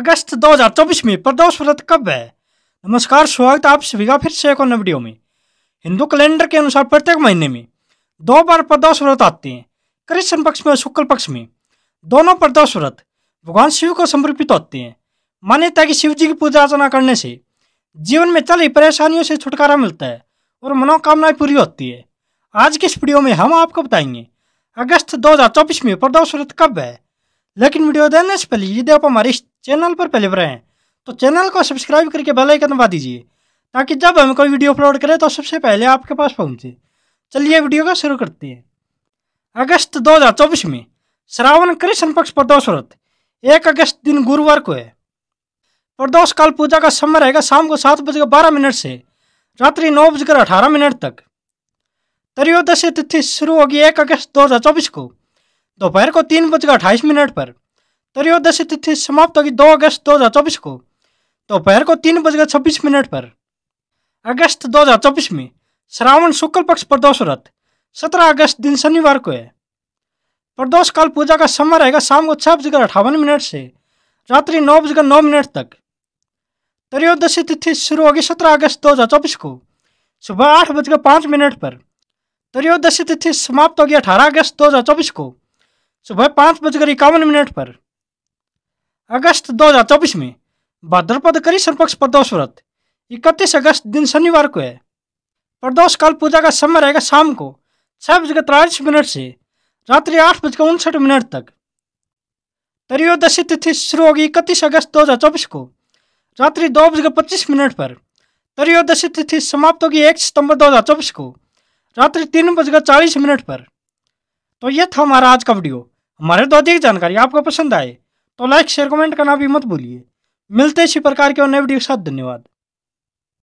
अगस्त 2024 में प्रदोष व्रत कब है नमस्कार स्वागत आप सभी का फिर से एक और वीडियो में हिंदू कैलेंडर के अनुसार प्रत्येक महीने में दो बार प्रदोष व्रत आते हैं कृष्ण पक्ष में और शुक्ल पक्ष में दोनों प्रदोष व्रत भगवान शिव को समर्पित होते हैं मान्यता की शिव जी की पूजा अर्चना करने से जीवन में चल परेशानियों से छुटकारा मिलता है और मनोकामनाएं पूरी होती है आज के इस वीडियो में हम आपको बताएंगे अगस्त 2024 में प्रदोष व्रत कब है लेकिन वीडियो देने से पहले ये आप हमारी चैनल पर पहले पर हैं तो चैनल को सब्सक्राइब करके बेल आइकन दबा दीजिए ताकि जब हम कोई वीडियो अपलोड करें तो सबसे पहले आपके पास पहुंचे चलिए वीडियो को शुरू करते हैं अगस्त चौबीस में श्रावण कृष्ण पक्ष प्रदोष व्रत एक अगस्त दिन गुरुवार को है प्रदोष काल पूजा का समय रहेगा शाम को सात बजकर बारह मिनट से रात्रि नौ बजकर अठारह मिनट तक त्रयोदशी तिथि शुरू होगी एक अगस्त चौबीस को दोपहर को तीन बजकर अट्ठाईस मिनट पर त्रयोदशी तिथि समाप्त होगी दो अगस्त चौबीस को दोपहर को तीन बजकर छब्बीस मिनट पर अगस्त चौबीस में श्रावण शुक्ल पक्ष प्रदोष व्रत सत्रह अगस्त दिन शनिवार को है प्रदोष काल पूजा का समय रहेगा शाम को छह बजकर अठावन मिनट से रात्रि नौ बजकर नौ मिनट तक त्रयोदशी तिथि शुरू होगी सत्रह अगस्त चौबीस को सुबह आठ बजकर पाँच मिनट पर त्रयोदशी तिथि समाप्त होगी अठारह अगस्त दो चौबीस को सुबह पाँच बजकर इक्यावन मिनट पर अगस्त 2024 में भाद्रपद करी समपक्ष प्रदोष व्रत इकतीस अगस्त दिन शनिवार को है प्रदोष काल पूजा का समय रहेगा शाम को छह बजकर तिरालीस मिनट से रात्रि आठ बजकर उनसठ मिनट तक त्रयोदशी तिथि शुरू होगी इकतीस अगस्त 2024 को रात्रि दो बजकर पच्चीस मिनट पर त्रयोदशी तिथि समाप्त होगी एक सितंबर 2024 को रात्रि तीन बजकर चालीस मिनट पर तो यह था हमारा आज का वीडियो हमारे तो अधिक जानकारी आपको पसंद आए तो लाइक शेयर कमेंट करना भी मत भूलिए मिलते इसी प्रकार के और नए वीडियो के साथ धन्यवाद